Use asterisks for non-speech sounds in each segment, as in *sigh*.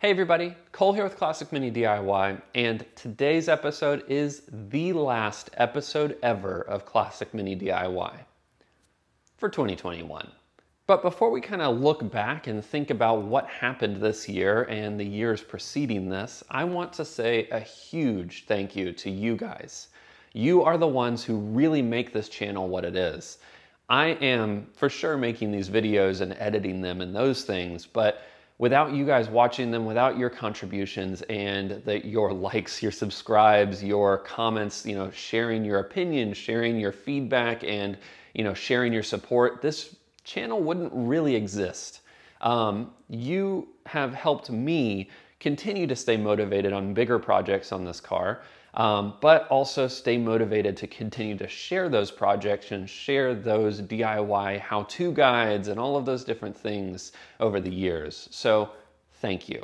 Hey everybody, Cole here with Classic Mini DIY, and today's episode is the last episode ever of Classic Mini DIY for 2021. But before we kind of look back and think about what happened this year and the years preceding this, I want to say a huge thank you to you guys. You are the ones who really make this channel what it is. I am for sure making these videos and editing them and those things, but without you guys watching them, without your contributions and the, your *laughs* likes, your subscribes, your comments, you know, sharing your opinion, sharing your feedback, and you know, sharing your support, this channel wouldn't really exist. Um, you have helped me continue to stay motivated on bigger projects on this car um, but also stay motivated to continue to share those projects and share those DIY how to guides and all of those different things over the years. So, thank you.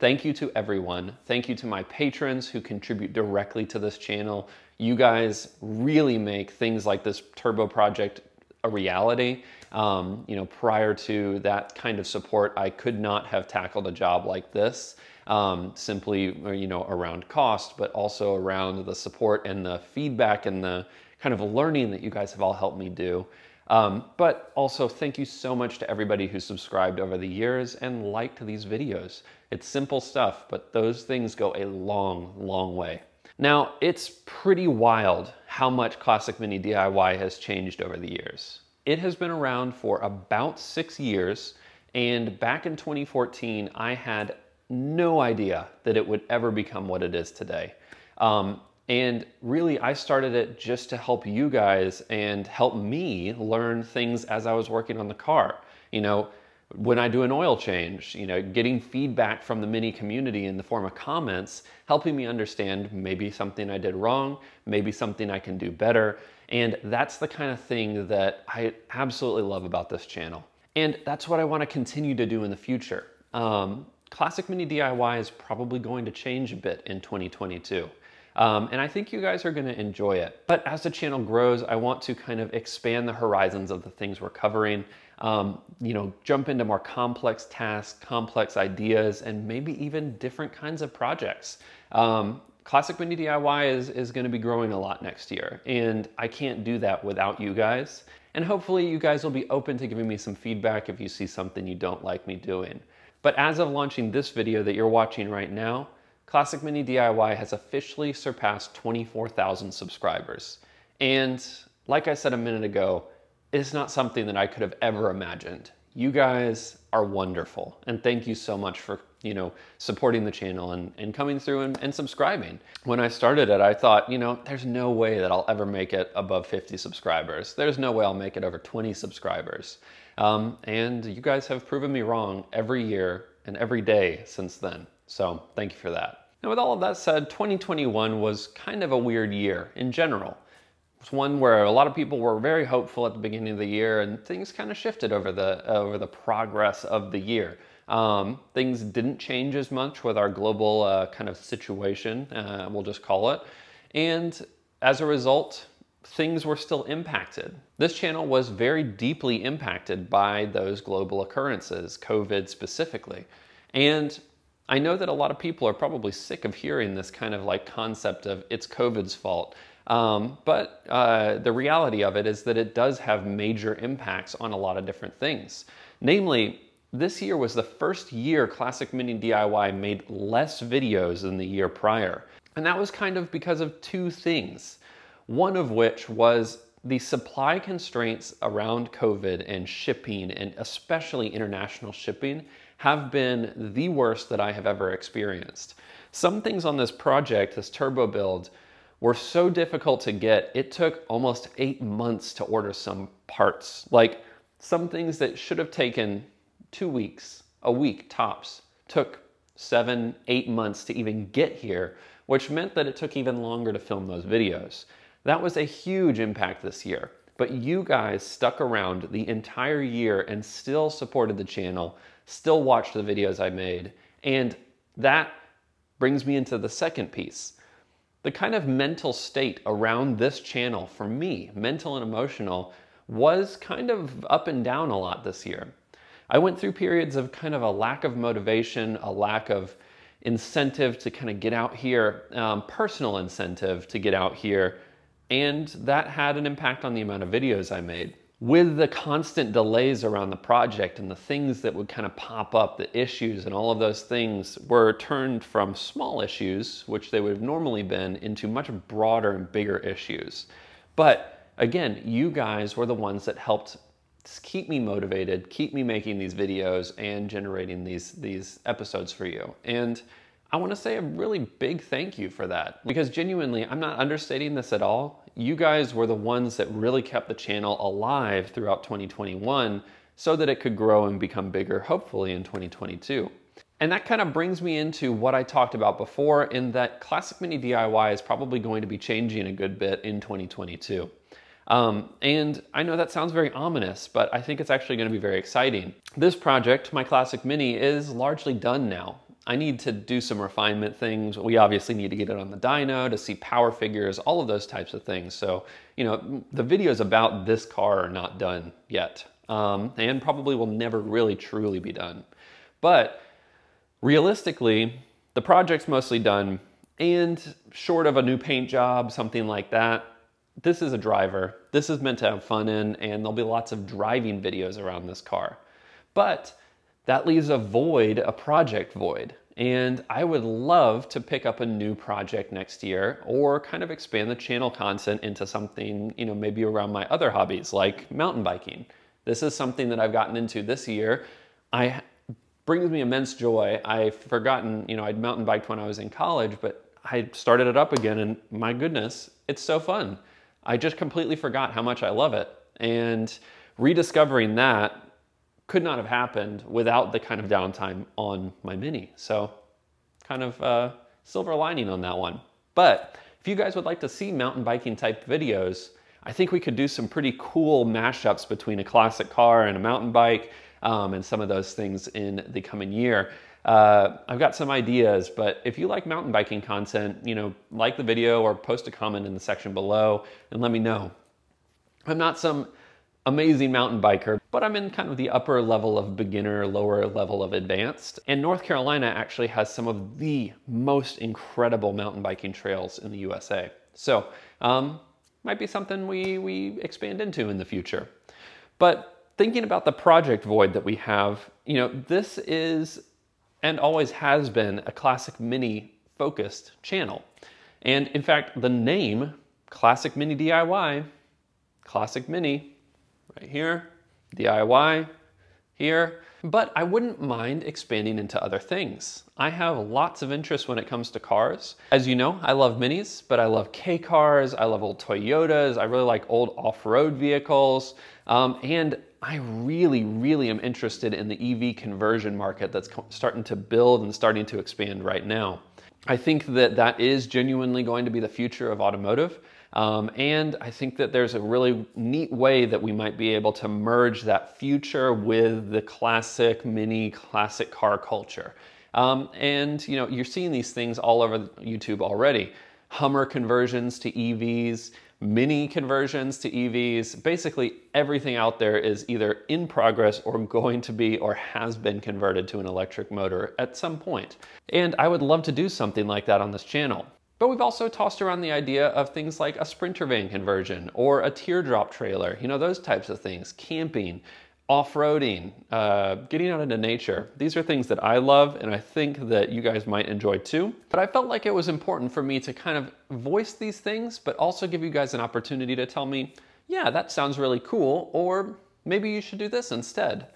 Thank you to everyone. Thank you to my patrons who contribute directly to this channel. You guys really make things like this Turbo Project a reality. Um, you know, prior to that kind of support, I could not have tackled a job like this um, simply, uh, you know, around cost, but also around the support and the feedback and the kind of learning that you guys have all helped me do. Um, but also thank you so much to everybody who subscribed over the years and liked these videos. It's simple stuff, but those things go a long, long way. Now, it's pretty wild how much Classic Mini DIY has changed over the years. It has been around for about six years, and back in 2014, I had no idea that it would ever become what it is today. Um, and really, I started it just to help you guys and help me learn things as I was working on the car. You know, when I do an oil change, you know, getting feedback from the mini community in the form of comments, helping me understand maybe something I did wrong, maybe something I can do better. And that's the kind of thing that I absolutely love about this channel. And that's what I want to continue to do in the future. Um, classic mini DIY is probably going to change a bit in 2022. Um, and I think you guys are going to enjoy it. But as the channel grows, I want to kind of expand the horizons of the things we're covering um, you know, jump into more complex tasks, complex ideas, and maybe even different kinds of projects. Um, Classic Mini DIY is, is going to be growing a lot next year, and I can't do that without you guys. And hopefully you guys will be open to giving me some feedback if you see something you don't like me doing. But as of launching this video that you're watching right now, Classic Mini DIY has officially surpassed 24,000 subscribers. And like I said a minute ago, is not something that I could have ever imagined. You guys are wonderful. And thank you so much for, you know, supporting the channel and, and coming through and, and subscribing. When I started it, I thought, you know, there's no way that I'll ever make it above 50 subscribers. There's no way I'll make it over 20 subscribers. Um, and you guys have proven me wrong every year and every day since then. So thank you for that. Now, with all of that said, 2021 was kind of a weird year in general. It's one where a lot of people were very hopeful at the beginning of the year, and things kind of shifted over the over the progress of the year. Um, things didn't change as much with our global uh, kind of situation, uh, we'll just call it. And as a result, things were still impacted. This channel was very deeply impacted by those global occurrences, COVID specifically. And I know that a lot of people are probably sick of hearing this kind of like concept of it's COVID's fault. Um, but uh, the reality of it is that it does have major impacts on a lot of different things. Namely, this year was the first year Classic Mini DIY made less videos than the year prior. And that was kind of because of two things. One of which was the supply constraints around COVID and shipping, and especially international shipping, have been the worst that I have ever experienced. Some things on this project, this turbo build, were so difficult to get, it took almost eight months to order some parts. Like some things that should have taken two weeks, a week tops, took seven, eight months to even get here, which meant that it took even longer to film those videos. That was a huge impact this year. But you guys stuck around the entire year and still supported the channel, still watched the videos I made. And that brings me into the second piece the kind of mental state around this channel for me, mental and emotional, was kind of up and down a lot this year. I went through periods of kind of a lack of motivation, a lack of incentive to kind of get out here, um, personal incentive to get out here, and that had an impact on the amount of videos I made with the constant delays around the project and the things that would kind of pop up, the issues and all of those things were turned from small issues, which they would have normally been, into much broader and bigger issues. But again, you guys were the ones that helped keep me motivated, keep me making these videos and generating these, these episodes for you. And I wanna say a really big thank you for that because genuinely, I'm not understating this at all. You guys were the ones that really kept the channel alive throughout 2021 so that it could grow and become bigger, hopefully, in 2022. And that kind of brings me into what I talked about before in that Classic Mini DIY is probably going to be changing a good bit in 2022. Um, and I know that sounds very ominous, but I think it's actually going to be very exciting. This project, my Classic Mini, is largely done now. I need to do some refinement things. We obviously need to get it on the dyno to see power figures, all of those types of things. So, you know, the videos about this car are not done yet um, and probably will never really truly be done. But realistically, the project's mostly done and short of a new paint job, something like that, this is a driver. This is meant to have fun in and there'll be lots of driving videos around this car. But that leaves a void, a project void. And I would love to pick up a new project next year or kind of expand the channel content into something, you know, maybe around my other hobbies like mountain biking. This is something that I've gotten into this year. I brings me immense joy. I've forgotten, you know, I'd mountain biked when I was in college, but I started it up again and my goodness, it's so fun. I just completely forgot how much I love it. And rediscovering that could not have happened without the kind of downtime on my Mini. So kind of uh, silver lining on that one. But if you guys would like to see mountain biking type videos, I think we could do some pretty cool mashups between a classic car and a mountain bike um, and some of those things in the coming year. Uh, I've got some ideas, but if you like mountain biking content, you know, like the video or post a comment in the section below and let me know. I'm not some amazing mountain biker, but I'm in kind of the upper level of beginner, lower level of advanced. And North Carolina actually has some of the most incredible mountain biking trails in the USA. So, um, might be something we, we expand into in the future. But thinking about the project void that we have, you know, this is and always has been a classic mini focused channel. And in fact, the name Classic Mini DIY, Classic Mini, right here, DIY here, but I wouldn't mind expanding into other things. I have lots of interest when it comes to cars. As you know, I love minis, but I love K cars, I love old Toyotas, I really like old off-road vehicles, um, and I really, really am interested in the EV conversion market that's starting to build and starting to expand right now. I think that that is genuinely going to be the future of automotive. Um, and I think that there's a really neat way that we might be able to merge that future with the classic mini classic car culture. Um, and you know, you're seeing these things all over YouTube already. Hummer conversions to EVs, mini conversions to EVs. Basically, everything out there is either in progress or going to be or has been converted to an electric motor at some point. And I would love to do something like that on this channel. But we've also tossed around the idea of things like a sprinter van conversion or a teardrop trailer, you know, those types of things, camping, off-roading, uh, getting out into nature. These are things that I love and I think that you guys might enjoy too. But I felt like it was important for me to kind of voice these things, but also give you guys an opportunity to tell me, yeah, that sounds really cool, or maybe you should do this instead.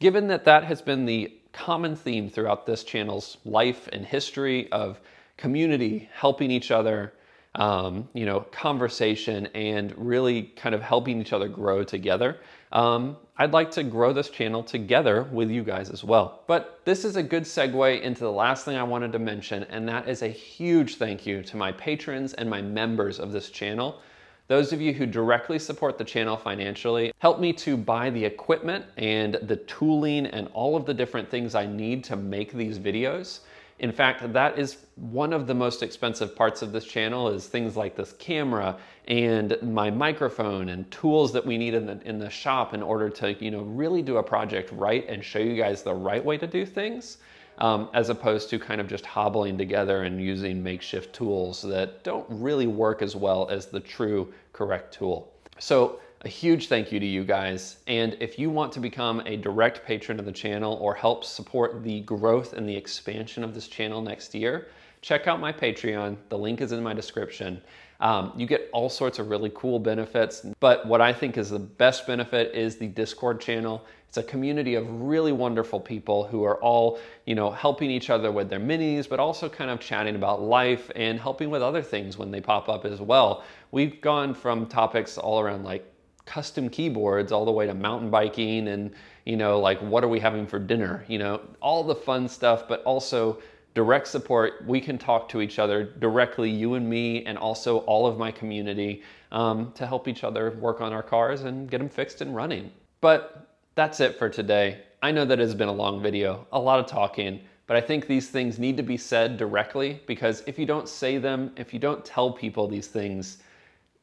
Given that that has been the common theme throughout this channel's life and history of community, helping each other, um, you know, conversation, and really kind of helping each other grow together. Um, I'd like to grow this channel together with you guys as well. But this is a good segue into the last thing I wanted to mention, and that is a huge thank you to my patrons and my members of this channel. Those of you who directly support the channel financially help me to buy the equipment and the tooling and all of the different things I need to make these videos. In fact, that is one of the most expensive parts of this channel is things like this camera and my microphone and tools that we need in the, in the shop in order to, you know, really do a project right and show you guys the right way to do things. Um, as opposed to kind of just hobbling together and using makeshift tools that don't really work as well as the true correct tool. So a huge thank you to you guys. And if you want to become a direct patron of the channel or help support the growth and the expansion of this channel next year, check out my Patreon. The link is in my description. Um, you get all sorts of really cool benefits, but what I think is the best benefit is the Discord channel. It's a community of really wonderful people who are all, you know, helping each other with their minis, but also kind of chatting about life and helping with other things when they pop up as well. We've gone from topics all around like custom keyboards all the way to mountain biking and, you know, like what are we having for dinner? You know, all the fun stuff, but also direct support. We can talk to each other directly, you and me, and also all of my community um, to help each other work on our cars and get them fixed and running. But that's it for today. I know that has been a long video, a lot of talking, but I think these things need to be said directly because if you don't say them, if you don't tell people these things,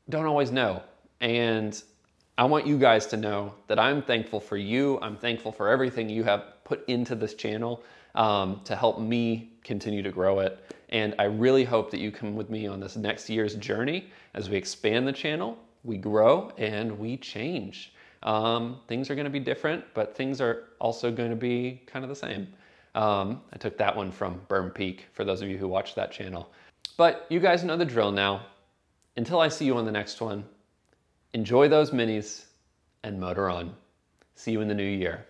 don't always know. And I want you guys to know that I'm thankful for you. I'm thankful for everything you have put into this channel um, to help me continue to grow it. And I really hope that you come with me on this next year's journey as we expand the channel, we grow, and we change. Um, things are going to be different, but things are also going to be kind of the same. Um, I took that one from Berm Peak for those of you who watch that channel. But you guys know the drill now. Until I see you on the next one, Enjoy those minis and motor on. See you in the new year.